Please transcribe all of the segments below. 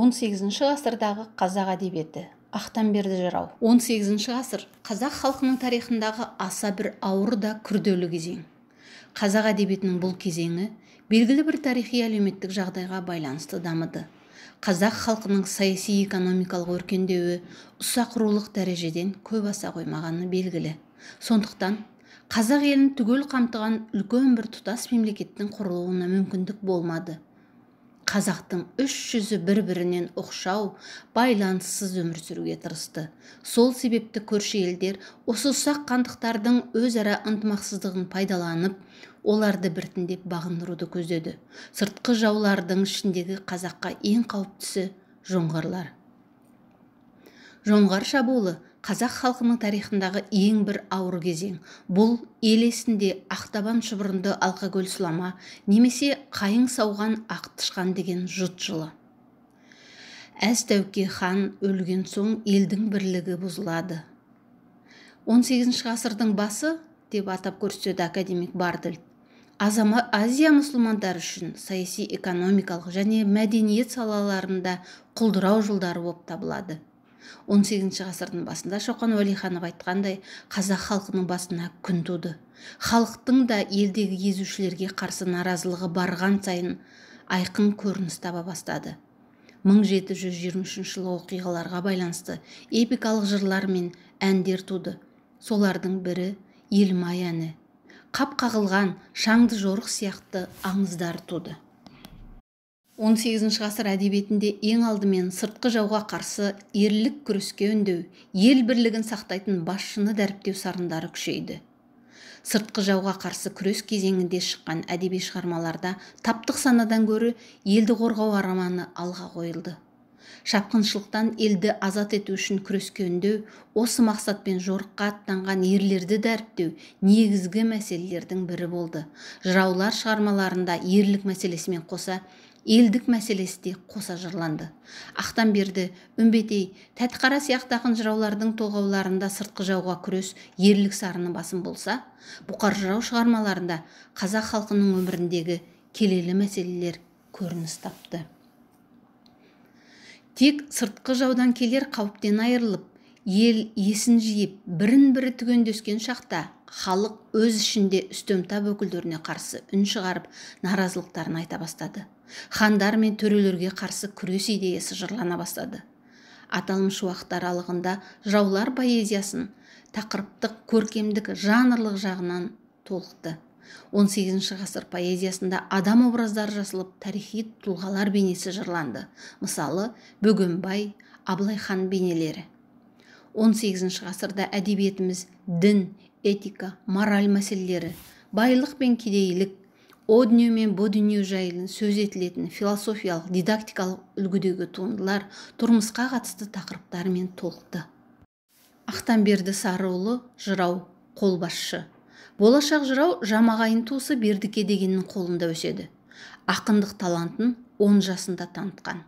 18 ғасырдағы қазақ әдебиеті ақтамберді жырау 18 ғасыр қазақ халқының тарихындағы аса бір ауыр да күрделі кезең қазақ әдебиетінің бұл кезеңі белгілі бір тарихи әлеуметтік жағдайға байланысты дамыды қазақ халқының саяси экономикалық өркендеуі ұсақ рулық дәрежеден көп аса қоймағаны белгілі сондықтан қазақ елін түгел қамтыған үлкен бір тұтас мемлекеттің құрылуына мүмкіндік болмады қазақтың үш жүзі бір бірінен ұқшау байланыссыз өмір сүруге тырысты сол себепті көрші елдер осы ұсақ хандықтардың өзара ынтымақсыздығын пайдаланып оларды біртіндеп бағындыруды көздеді сыртқы жаулардың ішіндегі қазаққа ең қауіптісі жоңғарлар жоңғар шабуылы қазақ халқының тарихындағы ең бір ауыр кезең бұл ел есінде ақтабан шұбырынды алқакөл сұлама немесе қайың сауған ақ тышқан деген жұт жылы әз тәуке хан өлген соң елдің бірлігі бұзылады 18 ғасырдың басы деп атап көрсетеді академик бардельт Азама, азия мұсылмандары үшін саяси экономикалық және мәдениет салаларында құлдырау жылдары болып табылады он сегізінші ғасырдың басында шоқан уәлиханов айтқандай қазақ халқының басына күн туды халықтың да елдегі езушілерге қарсы наразылығы барған сайын айқын көрініс таба бастады 1723 жылғы оқиғаларға байланысты эпикалық жырлар мен әндер туды солардың бірі елім әні қап қағылған шаңды жорық сияқты аңыздар туды он сегізінші ғасыр әдебиетінде ең алдымен сыртқы жауға қарсы ерлік күреске үндеу ел бірлігін сақтайтын басшыны дәріптеу сарындары күшейді сыртқы жауға қарсы күрес кезеңінде шыққан әдеби шығармаларда таптық санадан гөрі елді қорғау арманы алға қойылды шапқыншылықтан елді азат ету үшін күреске үндеу осы мақсатпен жорыққа аттанған ерлерді дәріптеу негізгі мәселелердің бірі болды жыраулар шығармаларында ерлік мәселесімен қоса елдік мәселесі де қоса жырланды Ақтан берді үмбетей тәтіқара сияқты ақын жыраулардың толғауларында сыртқы жауға күрес ерлік сарыны басым болса бұқар жырау шығармаларында қазақ халқының өміріндегі келелі мәселелер көрініс тапты тек сыртқы жаудан келер қауіптен айырылып ел есін жиып бірін бірі түгендескен шақта халық өз ішінде үстемтап өкілдеріне қарсы үн шығарып наразылықтарын айта бастады хандар мен төрелерге қарсы күрес идеясы жырлана бастады аталмыш уақыт аралығында жаулар поэзиясын тақырыптық көркемдік жанрлық жағынан толықты 18 ғасыр поэзиясында адам образдары жасылып тарихи тұлғалар бейнесі жырланды мысалы бөгенбай абылай хан бейнелері 18 ғасырда әдебиетіміз дін этика мораль мәселелері байлық пен кедейлік о дүние мен бұ дүние жайлы сөз етілетін философиялық дидактикалық үлгідегі туындылар тұрмысқа қатысты тақырыптармен толықты ақтанберді сарыұлы жырау қолбасшы болашақ жырау жамағайын туысы бердіке дегеннің қолында өседі ақындық талантын он жасында танытқан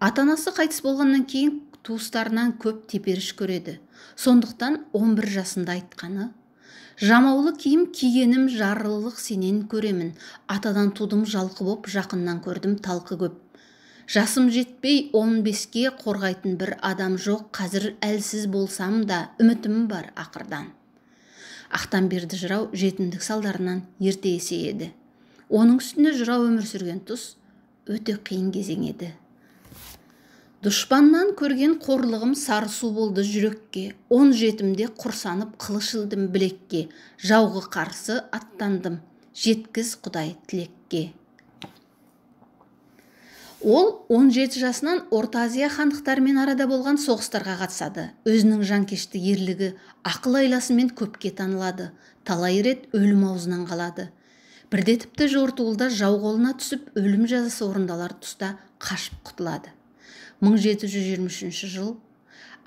ата анасы қайтыс болғаннан кейін туыстарынан көп теперіш көреді сондықтан 11 жасында айтқаны жамаулы киім кигенім жарлылық сенен көремін атадан тудым жалқы боп жақыннан көрдім талқы көп жасым жетпей он беске қорғайтын бір адам жоқ қазір әлсіз болсам да үмітім бар ақырдан ақтанберді жырау жетімдік салдарынан ерте есейеді оның үстіне жырау өмір сүрген тұс өте қиын кезең еді дұшпаннан көрген қорлығым сарысу болды жүрекке он жетімде құрсанып қылышылдым білекке жауғы қарсы аттандым жеткіз құдай тілекке ол 17 жасынан орта азия хандықтарымен арада болған соғыстарға қатысады өзінің жанкешті ерлігі ақыл айласымен көпке танылады талай рет өлім аузынан қалады бірде жортуылда жау қолына түсіп өлім жазасы орындалар тұста қашып құтылады 1723 жыл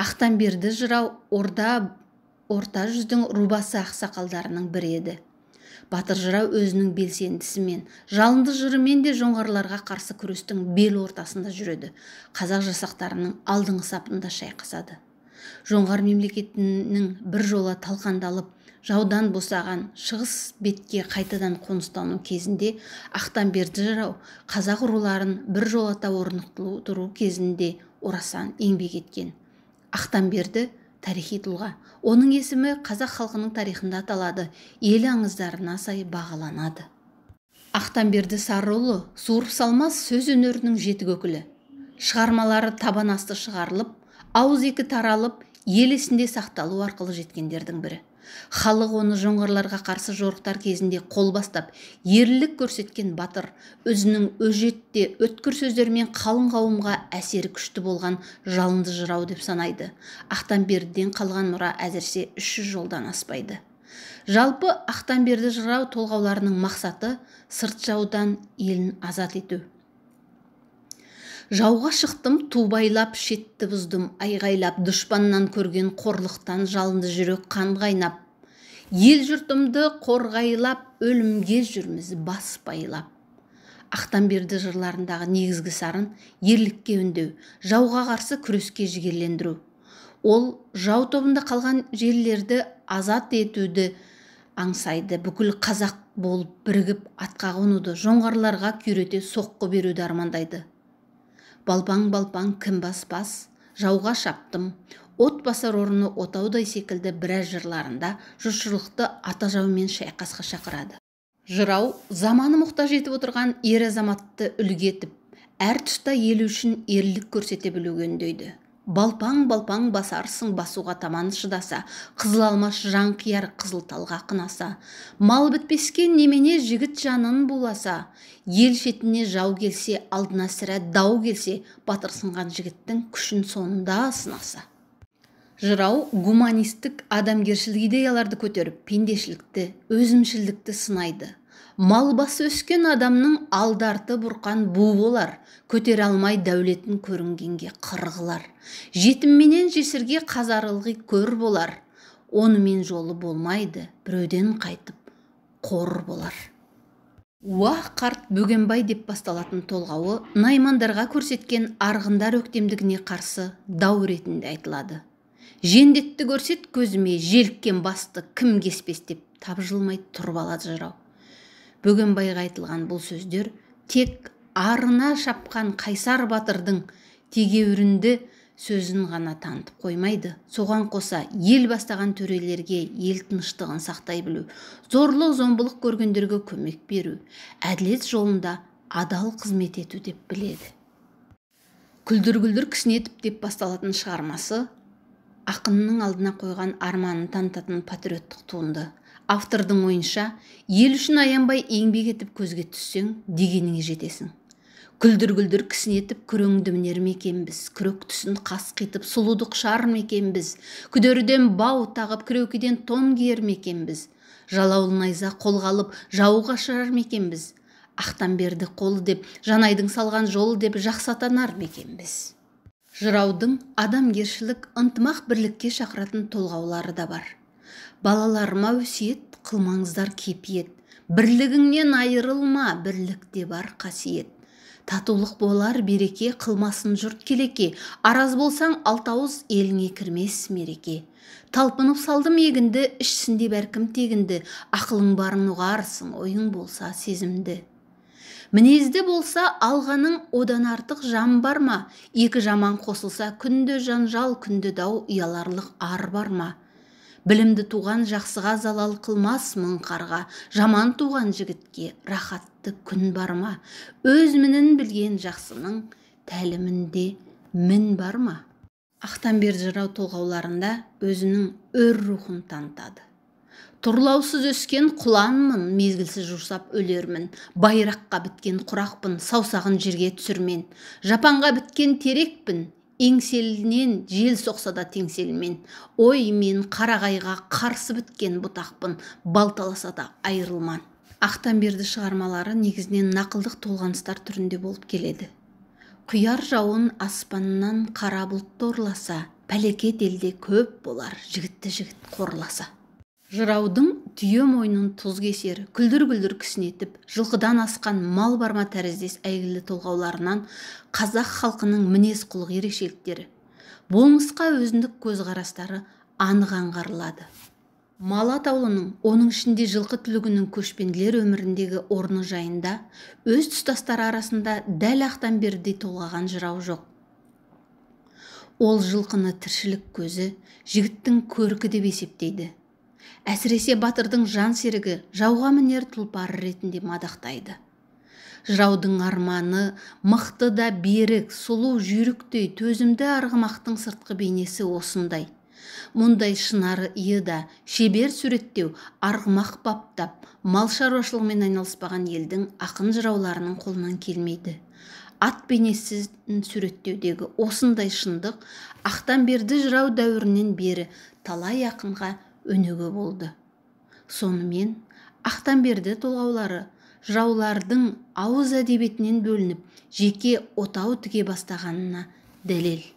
ақтанберді жырау орда орта жүздің рубасы ақсақалдарының бірі еді батыр жырау өзінің белсендісімен жалынды жырымен де жоңғарларға қарсы күрестің бел ортасында жүреді қазақ жасақтарының алдыңғы сапында шайқасады жоңғар мемлекетінің бір жола талқандалып жаудан босаған шығыс бетке қайтадан қоныстану кезінде ақтамберді жырау қазақ руларын біржолата орнықтыру кезінде орасан еңбек еткен ақтамберді тарихи тұлға оның есімі қазақ халқының тарихында аталады ел аңыздарына сай бағаланады ақтамберді сарыұлы суырып салмас сөз өнерінің жетік өкілі шығармалары табанасты шығарылып ауыз екі таралып ел есінде сақталу арқылы жеткендердің бірі халық оны жоңғарларға қарсы жорықтар кезінде қол бастап ерлік көрсеткен батыр өзінің өжетте өткір сөздерімен қалың қауымға әсері күшті болған жалынды жырау деп санайды ақтанбердіден қалған мұра әзірше үш жолдан аспайды жалпы ақтамберді жырау толғауларының мақсаты сырт жаудан елін азат ету жауға шықтым ту байлап шетті бұздым айғайлап дұшпаннан көрген қорлықтан жалынды жүрек қан қайнап ел жұртымды қорғайлап өлімге жүрміз бас байлап берді жырларындағы негізгі сарын ерлікке үндеу жауға қарсы күреске жігерлендіру ол жау тобында қалған жерлерді азат етуді аңсайды бүкіл қазақ болып бірігіп атқа қонуды жоңғарларға күйрете соққы беруді армандайды балпаң балпаң кім баспас жауға шаптым от басар орны отаудай секілді біраз жырларында жұртшылықты ата жаумен шайқасқа шақырады жырау заманы мұқтаж етіп отырған ер азаматты үлгі етіп әр тұста елі үшін ерлік көрсете білуге үндейді балпаң балпаң басарсың басуға таман шыдаса қызыл алмаш жан қияр қызыл талға қынаса мал бітпеске немене жігіт жанын буласа ел шетіне жау келсе алдына сірә дау келсе батырсынған жігіттің күшін сонда сынаса жырау гуманистік адамгершілік идеяларды көтеріп пендешілікті өзімшілдікті сынайды мал басы өскен адамның алдарты бұрқан бу болар көтер алмай дәулетін көрінгенге қырғылар жетімменен жесірге ылғи көр болар онымен жолы болмайды біреуден қайтып қор болар уа қарт бөгенбай деп басталатын толғауы наймандарға көрсеткен арғындар өктемдігіне қарсы дау ретінде айтылады жендетті көрсет көзіме желіккен басты кім кеспес деп тапжылмай тұрып алады жырау бүгін бөгенбайға айтылған бұл сөздер тек арына шапқан қайсар батырдың тегеурінді сөзін ғана танытып қоймайды соған қоса ел бастаған төрелерге ел тыныштығын сақтай білу зорлық зомбылық көргендерге көмек беру әділет жолында адал қызмет ету деп біледі күлдір күлдір кісінетіп деп басталатын шығармасы ақынның алдына қойған арманын танытатын патриоттық туынды автордың ойынша ел үшін аянбай еңбек етіп көзге түссең дегеніңе жетесің күлдір күлдір кісінетіп күреңді мінер ме екенбіз күрек түсін қасқитып сұлуды құшар ма екенбіз күдерден бау тағып кіреукеден тон киер ме екенбіз жалаулы найза қолға алып жауға шырар ма екенбіз берді қолы деп жанайдың салған жолы деп жақсы атанар ма екенбіз жыраудың адамгершілік ынтымақ бірлікке шақыратын толғаулары да бар балаларыма өсиет қылмаңыздар кепиет бірлігіңнен айырылма бірлікте бар қасиет татулық болар береке қылмасын жұрт келеке араз болсаң алтауыз еліңе кірмес мереке талпынып салдым егінді ішсінде бәркім тегінді ақылың барын ұғарсың ойың болса сезімді мінезді болса алғаның одан артық жан бар ма екі жаман қосылса күнде жанжал күнде дау ұяларлық ар бар ма білімді туған жақсыға залал қылмас мың қарға жаман туған жігітке рахатты күн бар ма өз мінін білген жақсының тәлімінде мін бар ма ақтамбер жырау толғауларында өзінің өр рухын танытады тұрлаусыз өскен құланмын мезгілсіз жұрсап өлермін байраққа біткен құрақпын саусағын жерге түсірмен жапанға біткен терекпін еңселінен жел соқса да теңселмен ой мен қарағайға қарсы біткен бұтақпын балталаса да айырылман ақтамберді шығармалары негізінен нақылдық толғаныстар түрінде болып келеді құяр жауын аспаннан қара бұлтты торласа пәлекет елде көп болар жігітті жігіт қорласа жыраудың түйе мойнын тұз кесер күлдір күлдір кісінетіп жылқыдан асқан мал барма тәріздес әйгілі толғауларынан қазақ халқының мінез құлық ерекшеліктері болмысқа өзіндік көзқарастары анық аңғарылады мал атаулының оның ішінде жылқы түлігінің көшпенділер өміріндегі орны жайында өз тұстастары арасында дәл ақтан бердей толғаған жырау жоқ ол жылқыны тіршілік көзі жігіттің көркі деп есептейді әсіресе батырдың жан серігі жауға мінер тұлпары ретінде мадақтайды жыраудың арманы мықты да берік сұлу жүйріктей төзімді арғымақтың сыртқы бейнесі осындай мұндай шынары иы да шебер суреттеу арғымақ баптап мал шаруашылығымен айналыспаған елдің ақын жырауларының қолынан келмейді ат бейнесін суреттеудегі осындай шындық ақтанберді жырау дәуірінен бері талай ақынға өнегі болды сонымен ақтанберді толғаулары жаулардың ауыз әдебиетінен бөлініп жеке отау тіге бастағанына дәлел